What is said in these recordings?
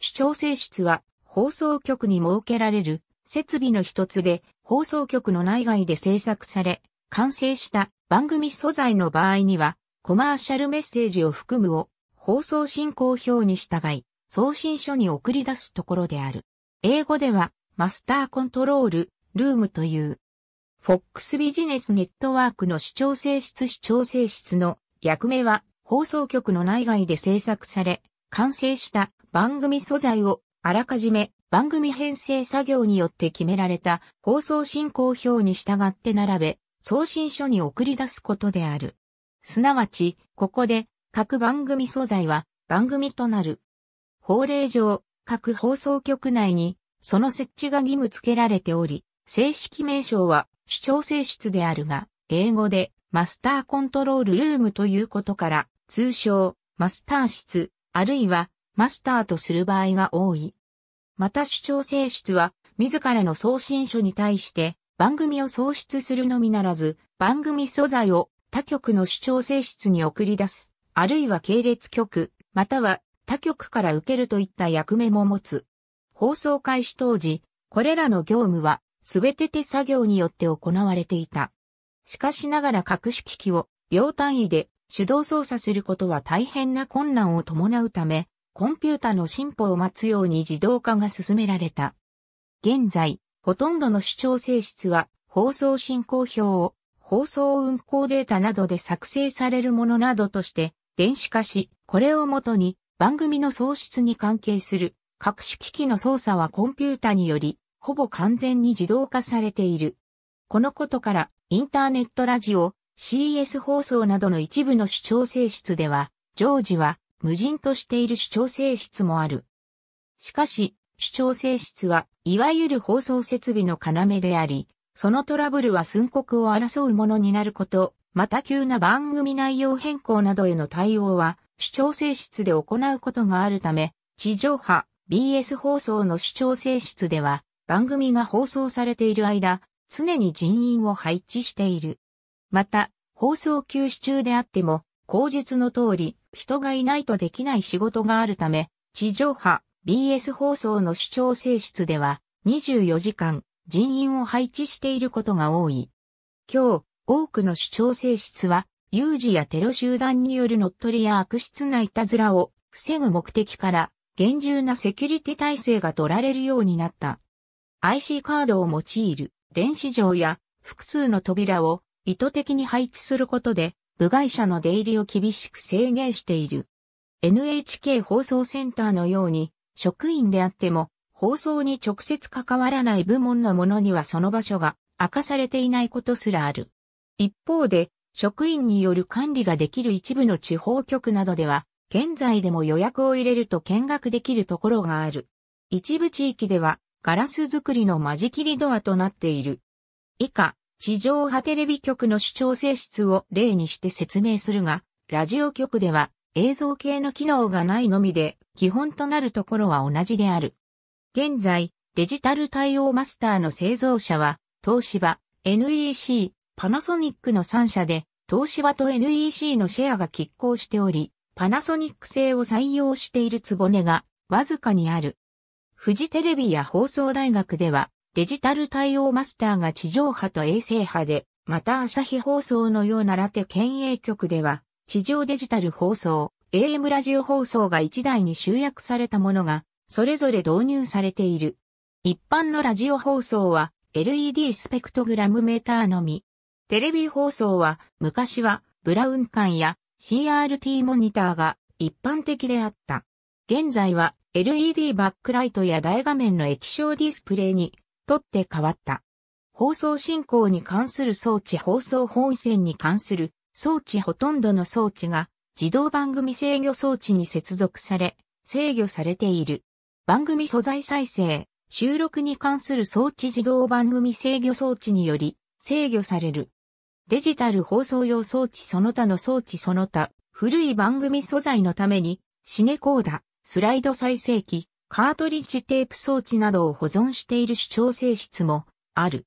視聴性室は放送局に設けられる設備の一つで放送局の内外で制作され、完成した番組素材の場合にはコマーシャルメッセージを含むを放送進行表に従い送信書に送り出すところである。英語ではマスターコントロールルームという。FOX ビジネスネットワークの視聴性室視聴性室の役目は放送局の内外で制作され、完成した番組素材をあらかじめ番組編成作業によって決められた放送進行表に従って並べ、送信書に送り出すことである。すなわち、ここで各番組素材は番組となる。法令上、各放送局内にその設置が義務付けられており、正式名称は視聴性質であるが、英語でマスターコントロールルームということから、通称マスター室、あるいはマスターとする場合が多い。また主張性質は、自らの送信書に対して、番組を創出するのみならず、番組素材を他局の主張性質に送り出す、あるいは系列局、または他局から受けるといった役目も持つ。放送開始当時、これらの業務は、すべて手作業によって行われていた。しかしながら各種機器を秒単位で手動操作することは大変な困難を伴うため、コンピュータの進歩を待つように自動化が進められた。現在、ほとんどの主張性質は放送進行表を放送運行データなどで作成されるものなどとして電子化し、これをもとに番組の創出に関係する各種機器の操作はコンピュータによりほぼ完全に自動化されている。このことからインターネットラジオ、CS 放送などの一部の視聴性質では、常時は無人としている主張性質もある。しかし、主張性質は、いわゆる放送設備の要であり、そのトラブルは寸刻を争うものになること、また急な番組内容変更などへの対応は、主張性質で行うことがあるため、地上波、BS 放送の主張性質では、番組が放送されている間、常に人員を配置している。また、放送休止中であっても、口述の通り、人がいないとできない仕事があるため、地上波 BS 放送の主張性質では24時間人員を配置していることが多い。今日、多くの主張性質は、有事やテロ集団による乗っ取りや悪質ないたずらを防ぐ目的から、厳重なセキュリティ体制が取られるようになった。IC カードを用いる電子錠や複数の扉を意図的に配置することで部外者の出入りを厳しく制限している。NHK 放送センターのように、職員であっても、放送に直接関わらない部門のものにはその場所が明かされていないことすらある。一方で、職員による管理ができる一部の地方局などでは、現在でも予約を入れると見学できるところがある。一部地域では、ガラス作りの間仕切りドアとなっている。以下、地上波テレビ局の主張性質を例にして説明するが、ラジオ局では映像系の機能がないのみで、基本となるところは同じである。現在、デジタル対応マスターの製造者は、東芝、NEC、パナソニックの3社で、東芝と NEC のシェアが拮抗しており、パナソニック製を採用しているつぼねが、わずかにある。富士テレビや放送大学では、デジタル対応マスターが地上波と衛星波で、また朝日放送のようなラテ県営局では、地上デジタル放送、AM ラジオ放送が1台に集約されたものが、それぞれ導入されている。一般のラジオ放送は、LED スペクトグラムメーターのみ。テレビ放送は、昔は、ブラウン管や CRT モニターが一般的であった。現在は、LED バックライトや大画面の液晶ディスプレイに取って変わった。放送進行に関する装置放送本線に関する装置ほとんどの装置が自動番組制御装置に接続され、制御されている。番組素材再生、収録に関する装置自動番組制御装置により制御される。デジタル放送用装置その他の装置その他、古い番組素材のために、シネコーダ、スライド再生機、カートリッジテープ装置などを保存している主調整室もある。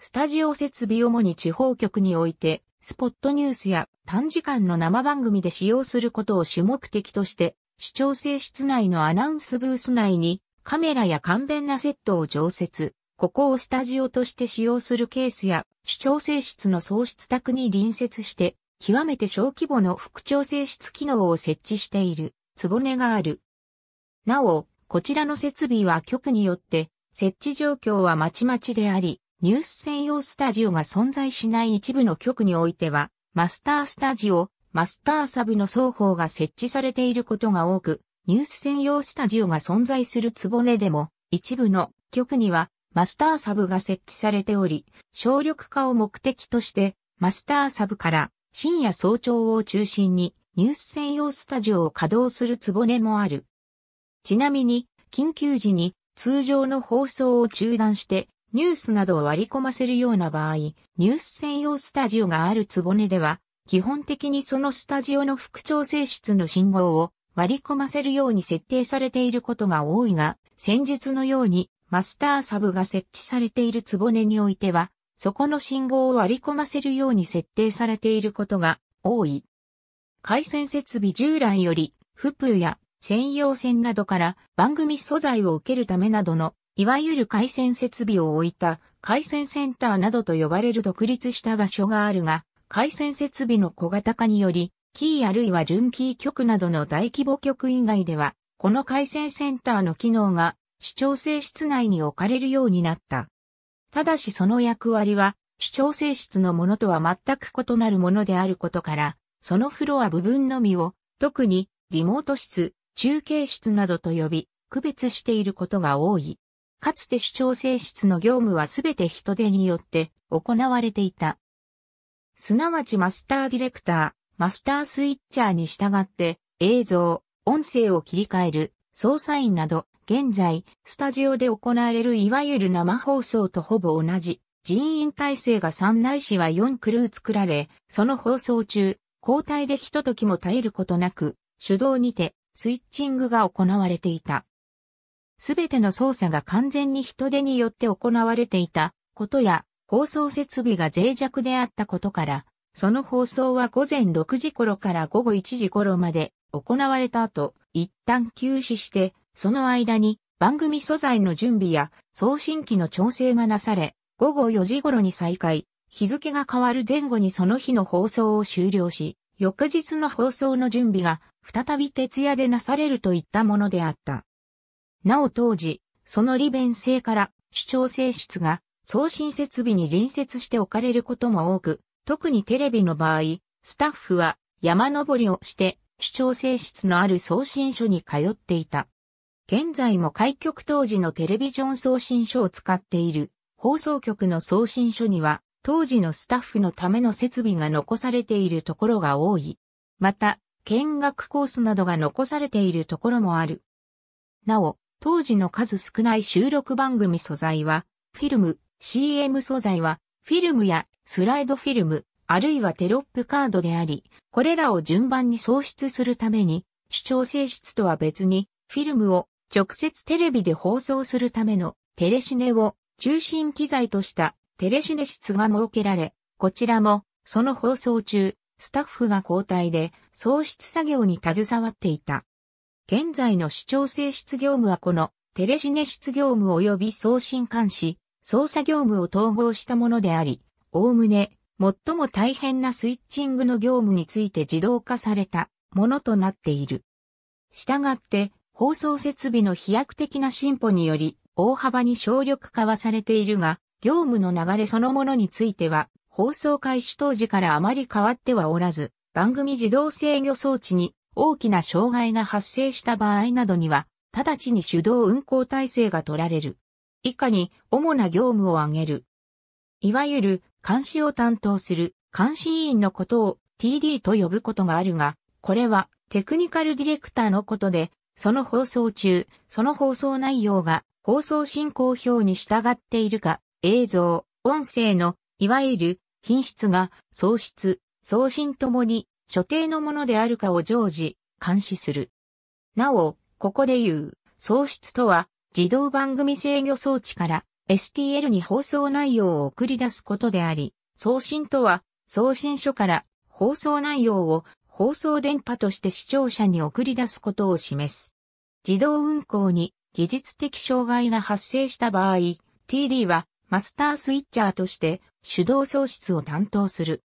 スタジオ設備主に地方局において、スポットニュースや短時間の生番組で使用することを主目的として、主調整室内のアナウンスブース内にカメラや簡便なセットを常設、ここをスタジオとして使用するケースや、主調整室の喪失宅に隣接して、極めて小規模の副調整室機能を設置している、つぼねがある。なお、こちらの設備は局によって設置状況はまちまちであり、ニュース専用スタジオが存在しない一部の局においては、マスタースタジオ、マスターサブの双方が設置されていることが多く、ニュース専用スタジオが存在するつぼねでも、一部の局にはマスターサブが設置されており、省力化を目的として、マスターサブから深夜早朝を中心にニュース専用スタジオを稼働するつぼねもある。ちなみに、緊急時に通常の放送を中断してニュースなどを割り込ませるような場合、ニュース専用スタジオがあるつぼねでは、基本的にそのスタジオの副調整室の信号を割り込ませるように設定されていることが多いが、先術のようにマスターサブが設置されているつぼねにおいては、そこの信号を割り込ませるように設定されていることが多い。回線設備従来より、フプーや専用線などから番組素材を受けるためなどの、いわゆる回線設備を置いた回線センターなどと呼ばれる独立した場所があるが、回線設備の小型化により、キーあるいは準キー局などの大規模局以外では、この回線センターの機能が市長制室内に置かれるようになった。ただしその役割は、市長制室のものとは全く異なるものであることから、そのフロア部分のみを、特にリモート室、中継室などと呼び、区別していることが多い。かつて市長性室の業務はすべて人手によって行われていた。すなわちマスターディレクター、マスタースイッチャーに従って映像、音声を切り替える、操作員など、現在、スタジオで行われるいわゆる生放送とほぼ同じ、人員体制が3ないしは4クルー作られ、その放送中、交代でひと時も絶えることなく、手動にてスイッチングが行われていた。すべての操作が完全に人手によって行われていたことや、放送設備が脆弱であったことから、その放送は午前6時頃から午後1時頃まで行われた後、一旦休止して、その間に番組素材の準備や送信機の調整がなされ、午後4時頃に再開、日付が変わる前後にその日の放送を終了し、翌日の放送の準備が再び徹夜でなされるといったものであった。なお当時、その利便性から主張性質が送信設備に隣接して置かれることも多く、特にテレビの場合、スタッフは山登りをして主張性質のある送信所に通っていた。現在も開局当時のテレビジョン送信所を使っている放送局の送信所には当時のスタッフのための設備が残されているところが多い。また、見学コースなどが残されているところもある。なお、当時の数少ない収録番組素材は、フィルム、CM 素材は、フィルムやスライドフィルム、あるいはテロップカードであり、これらを順番に創出するために、主張性質とは別に、フィルムを直接テレビで放送するためのテレシネを中心機材としたテレシネ室が設けられ、こちらもその放送中、スタッフが交代で創出作業に携わっていた。現在の市長性質業務はこのテレジネ質業務及び送信監視、操作業務を統合したものであり、おおむね、最も大変なスイッチングの業務について自動化されたものとなっている。したがって、放送設備の飛躍的な進歩により、大幅に省力化はされているが、業務の流れそのものについては、放送開始当時からあまり変わってはおらず、番組自動制御装置に大きな障害が発生した場合などには、直ちに手動運行体制が取られる。以下に主な業務を挙げる。いわゆる監視を担当する監視委員のことを TD と呼ぶことがあるが、これはテクニカルディレクターのことで、その放送中、その放送内容が放送進行表に従っているか、映像、音声の、いわゆる品質が喪失、送信ともに、所定のものであるかを常時、監視する。なお、ここで言う、送出とは、自動番組制御装置から STL に放送内容を送り出すことであり、送信とは、送信書から放送内容を放送電波として視聴者に送り出すことを示す。自動運行に技術的障害が発生した場合、TD はマスタースイッチャーとして手動送出を担当する。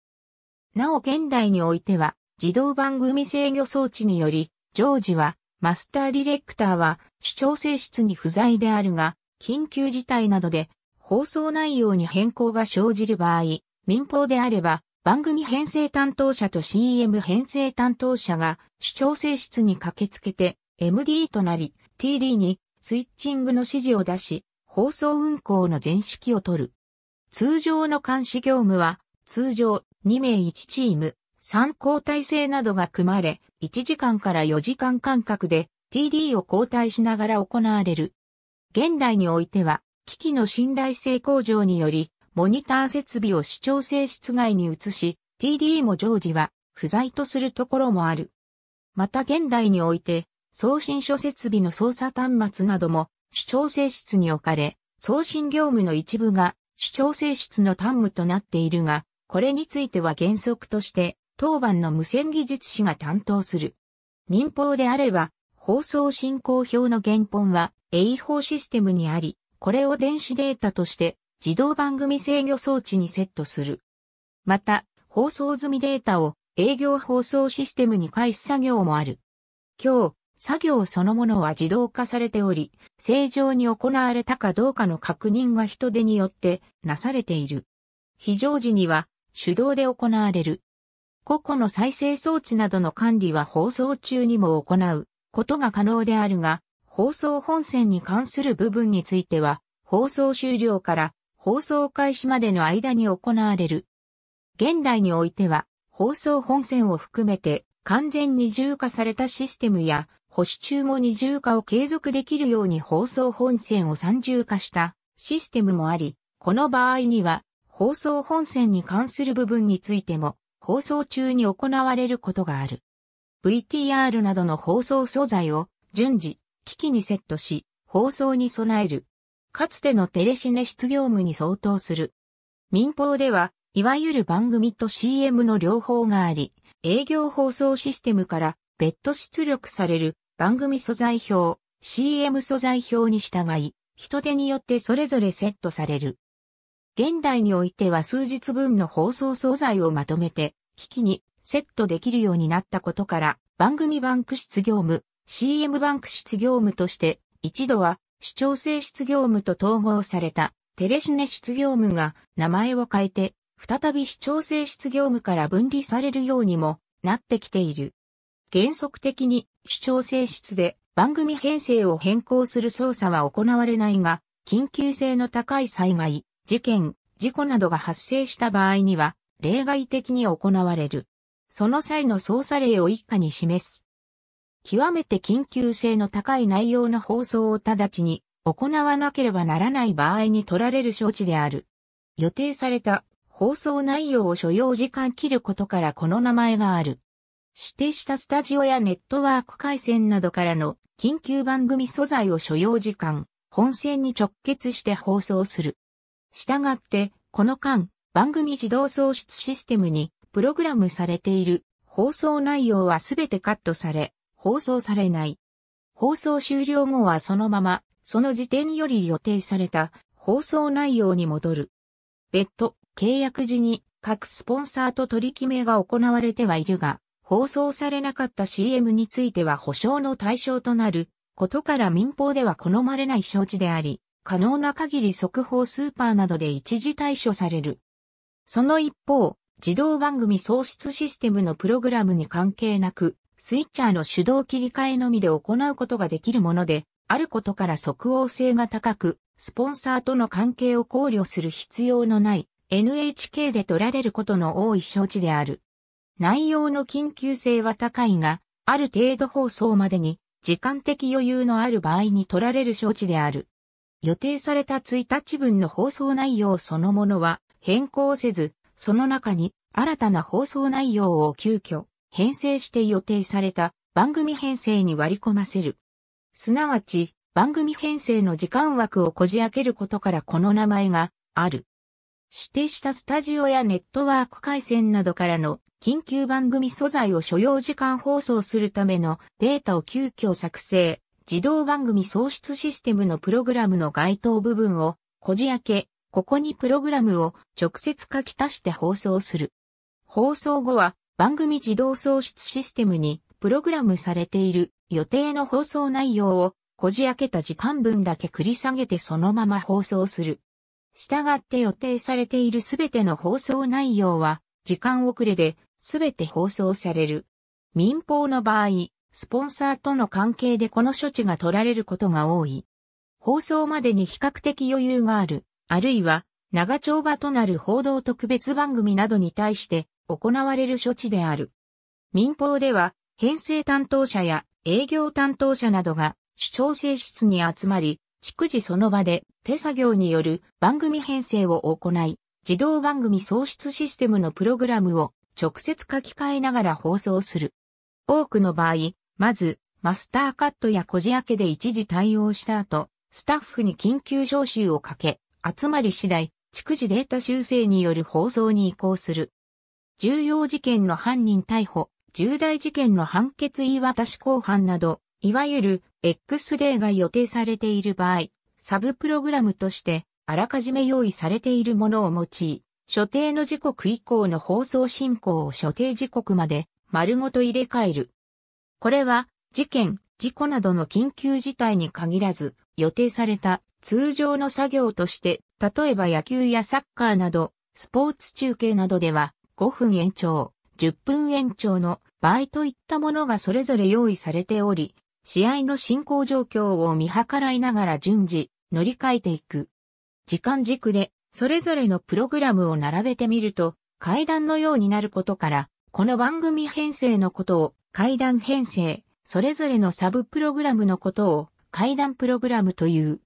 なお現代においては、自動番組制御装置により、常時は、マスターディレクターは、主張性質に不在であるが、緊急事態などで、放送内容に変更が生じる場合、民放であれば、番組編成担当者と CM 編成担当者が主張性質に駆けつけて MD となり TD にスイッチングの指示を出し放送運行の全式を取る。通常の監視業務は通常2名1チーム、3交代制などが組まれ、1時間から4時間間隔で TD を交代しながら行われる。現代においては、機器の信頼性向上により、モニター設備を視聴性室外に移し、TD も常時は不在とするところもある。また現代において、送信書設備の操作端末なども主張性室に置かれ、送信業務の一部が主張性室の端務となっているが、これについては原則として、当番の無線技術士が担当する。民放であれば、放送進行表の原本は、A 法システムにあり、これを電子データとして、自動番組制御装置にセットする。また、放送済みデータを営業放送システムに返す作業もある。今日、作業そのものは自動化されており、正常に行われたかどうかの確認が人手によってなされている。非常時には手動で行われる。個々の再生装置などの管理は放送中にも行うことが可能であるが、放送本線に関する部分については、放送終了から放送開始までの間に行われる。現代においては、放送本線を含めて完全二重化されたシステムや、保守中も二重化を継続できるように放送本線を三重化したシステムもあり、この場合には放送本線に関する部分についても、放送中に行われることがある。VTR などの放送素材を順次、機器にセットし、放送に備える。かつてのテレシネ出業務に相当する。民放では、いわゆる番組と CM の両方があり、営業放送システムから別途出力される番組素材表、CM 素材表に従い、人手によってそれぞれセットされる。現代においては数日分の放送素材をまとめて、機器にセットできるようになったことから、番組バンク室業務、CM バンク室業務として、一度は視聴性室業務と統合されたテレシネ室業務が名前を変えて、再び視聴性室業務から分離されるようにもなってきている。原則的に視聴性質で番組編成を変更する操作は行われないが、緊急性の高い災害、事件、事故などが発生した場合には、例外的に行われる。その際の捜査例を一家に示す。極めて緊急性の高い内容の放送を直ちに行わなければならない場合に取られる処置である。予定された放送内容を所要時間切ることからこの名前がある。指定したスタジオやネットワーク回線などからの緊急番組素材を所要時間、本線に直結して放送する。したがって、この間、番組自動送出システムにプログラムされている放送内容はすべてカットされ、放送されない。放送終了後はそのまま、その時点より予定された放送内容に戻る。別途、契約時に各スポンサーと取り決めが行われてはいるが、放送されなかった CM については保証の対象となることから民放では好まれない承知であり、可能な限り速報スーパーなどで一時対処される。その一方、自動番組創出システムのプログラムに関係なく、スイッチャーの手動切り替えのみで行うことができるもので、あることから即応性が高く、スポンサーとの関係を考慮する必要のない NHK で取られることの多い承知である。内容の緊急性は高いが、ある程度放送までに時間的余裕のある場合に取られる承知である。予定された1日分の放送内容そのものは変更せず、その中に新たな放送内容を急遽編成して予定された番組編成に割り込ませる。すなわち、番組編成の時間枠をこじ開けることからこの名前がある。指定したスタジオやネットワーク回線などからの緊急番組素材を所要時間放送するためのデータを急遽作成、自動番組創出システムのプログラムの該当部分を、こじ開け、ここにプログラムを直接書き足して放送する。放送後は、番組自動創出システムに、プログラムされている予定の放送内容を、こじ開けた時間分だけ繰り下げてそのまま放送する。したがって予定されているすべての放送内容は、時間遅れですべて放送される。民放の場合、スポンサーとの関係でこの処置が取られることが多い。放送までに比較的余裕がある、あるいは長丁場となる報道特別番組などに対して行われる処置である。民放では編成担当者や営業担当者などが主調整室に集まり、逐次その場で手作業による番組編成を行い、自動番組創出システムのプログラムを直接書き換えながら放送する。多くの場合、まず、マスターカットやこじ開けで一時対応した後、スタッフに緊急招集をかけ、集まり次第、逐次データ修正による放送に移行する。重要事件の犯人逮捕、重大事件の判決言い渡し公判など、いわゆる X デーが予定されている場合、サブプログラムとして、あらかじめ用意されているものを用い、所定の時刻以降の放送進行を所定時刻まで丸ごと入れ替える。これは、事件、事故などの緊急事態に限らず、予定された通常の作業として、例えば野球やサッカーなど、スポーツ中継などでは、5分延長、10分延長の倍といったものがそれぞれ用意されており、試合の進行状況を見計らいながら順次乗り換えていく。時間軸でそれぞれのプログラムを並べてみると階段のようになることからこの番組編成のことを、階段編成、それぞれのサブプログラムのことを、階段プログラムという。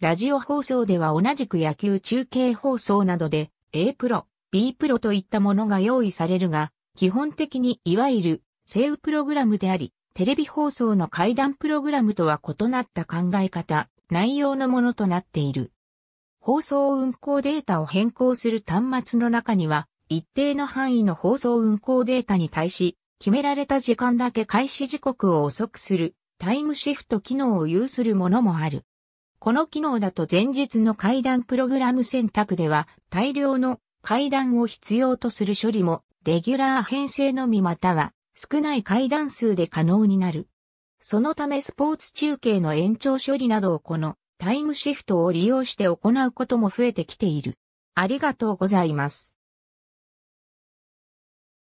ラジオ放送では同じく野球中継放送などで、A プロ、B プロといったものが用意されるが、基本的にいわゆる、声優プログラムであり、テレビ放送の階段プログラムとは異なった考え方、内容のものとなっている。放送運行データを変更する端末の中には、一定の範囲の放送運行データに対し、決められた時間だけ開始時刻を遅くするタイムシフト機能を有するものもある。この機能だと前日の階段プログラム選択では大量の階段を必要とする処理もレギュラー編成のみまたは少ない階段数で可能になる。そのためスポーツ中継の延長処理などをこのタイムシフトを利用して行うことも増えてきている。ありがとうございます。